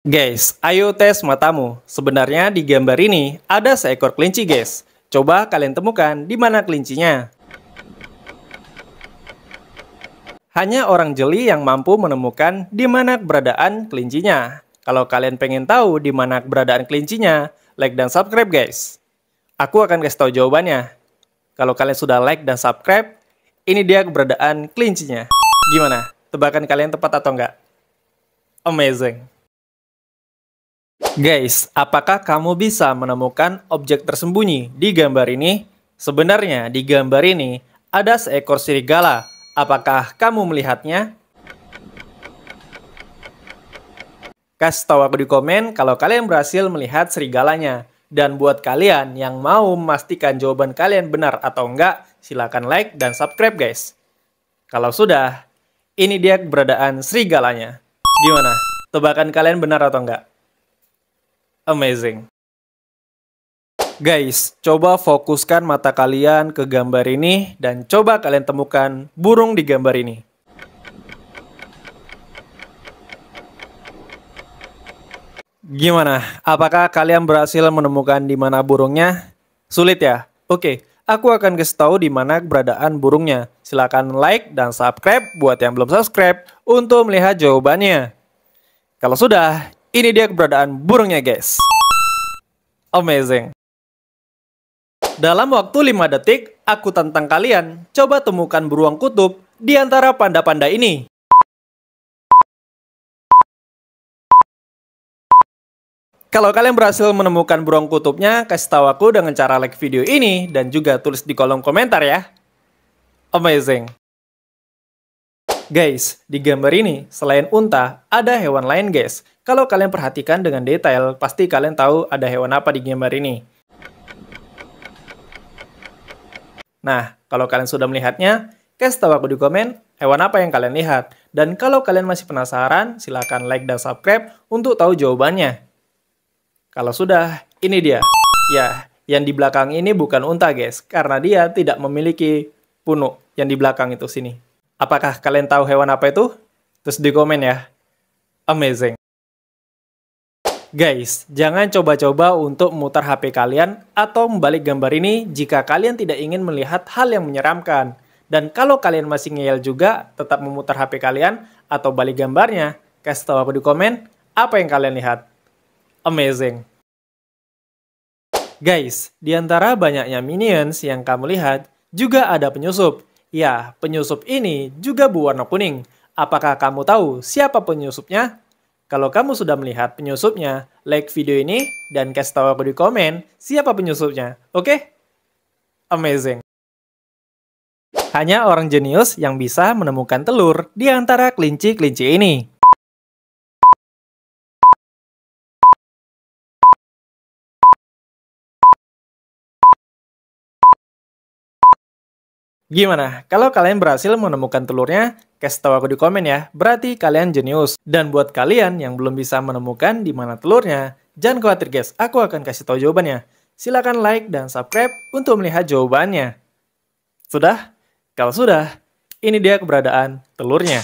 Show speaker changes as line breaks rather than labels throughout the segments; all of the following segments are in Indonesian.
Guys, ayo tes matamu. Sebenarnya di gambar ini ada seekor kelinci, guys. Coba kalian temukan di mana kelincinya. Hanya orang jeli yang mampu menemukan di mana keberadaan kelincinya. Kalau kalian pengen tahu di mana keberadaan kelincinya, like dan subscribe, guys. Aku akan kasih tahu jawabannya. Kalau kalian sudah like dan subscribe, ini dia keberadaan kelincinya. Gimana? Tebakan kalian tepat atau enggak? Amazing. Guys, apakah kamu bisa menemukan objek tersembunyi di gambar ini? Sebenarnya di gambar ini ada seekor serigala. Apakah kamu melihatnya? Kasih tahu aku di komen kalau kalian berhasil melihat serigalanya. Dan buat kalian yang mau memastikan jawaban kalian benar atau enggak, silahkan like dan subscribe guys. Kalau sudah, ini dia keberadaan serigalanya. Gimana? Tebakan kalian benar atau enggak? amazing. Guys, coba fokuskan mata kalian ke gambar ini dan coba kalian temukan burung di gambar ini. Gimana? Apakah kalian berhasil menemukan di mana burungnya? Sulit ya? Oke, aku akan kasih tahu di mana keberadaan burungnya. Silahkan like dan subscribe buat yang belum subscribe untuk melihat jawabannya. Kalau sudah, ini dia keberadaan burungnya guys. Amazing. Dalam waktu 5 detik, aku tantang kalian. Coba temukan beruang kutub di antara panda-panda ini. Kalau kalian berhasil menemukan burung kutubnya, kasih tahu aku dengan cara like video ini dan juga tulis di kolom komentar ya. Amazing. Guys, di gambar ini, selain unta, ada hewan lain guys. Kalau kalian perhatikan dengan detail, pasti kalian tahu ada hewan apa di gambar ini. Nah, kalau kalian sudah melihatnya, Kasih tahu aku di komen hewan apa yang kalian lihat. Dan kalau kalian masih penasaran, silahkan like dan subscribe untuk tahu jawabannya. Kalau sudah, ini dia. Ya, yang di belakang ini bukan unta guys, karena dia tidak memiliki punuk yang di belakang itu sini. Apakah kalian tahu hewan apa itu? Terus di komen ya. Amazing. Guys, jangan coba-coba untuk memutar HP kalian atau membalik gambar ini jika kalian tidak ingin melihat hal yang menyeramkan. Dan kalau kalian masih ngeyel juga, tetap memutar HP kalian atau balik gambarnya, kasih tahu aku di komen apa yang kalian lihat. Amazing. Guys, di antara banyaknya minions yang kamu lihat, juga ada penyusup. Ya, penyusup ini juga berwarna kuning. Apakah kamu tahu siapa penyusupnya? Kalau kamu sudah melihat penyusupnya, like video ini dan kasih tahu aku di komen siapa penyusupnya. Oke? Okay? Amazing. Hanya orang jenius yang bisa menemukan telur di antara kelinci-kelinci ini. Gimana? Kalau kalian berhasil menemukan telurnya, kasih tahu aku di komen ya. Berarti kalian jenius. Dan buat kalian yang belum bisa menemukan di mana telurnya, jangan khawatir guys, aku akan kasih tahu jawabannya. Silahkan like dan subscribe untuk melihat jawabannya. Sudah? Kalau sudah, ini dia keberadaan telurnya.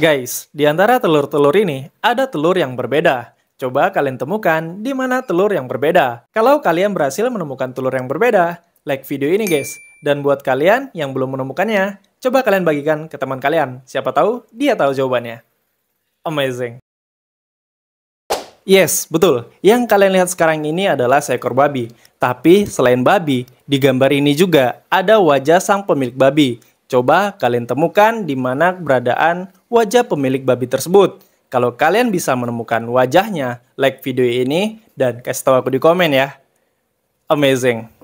Guys, di antara telur-telur ini, ada telur yang berbeda. Coba kalian temukan di mana telur yang berbeda. Kalau kalian berhasil menemukan telur yang berbeda, like video ini guys. Dan buat kalian yang belum menemukannya, coba kalian bagikan ke teman kalian. Siapa tahu dia tahu jawabannya. Amazing. Yes, betul. Yang kalian lihat sekarang ini adalah seekor babi. Tapi selain babi, di gambar ini juga ada wajah sang pemilik babi. Coba kalian temukan di mana keberadaan wajah pemilik babi tersebut. Kalau kalian bisa menemukan wajahnya, like video ini dan kasih tahu aku di komen ya. Amazing.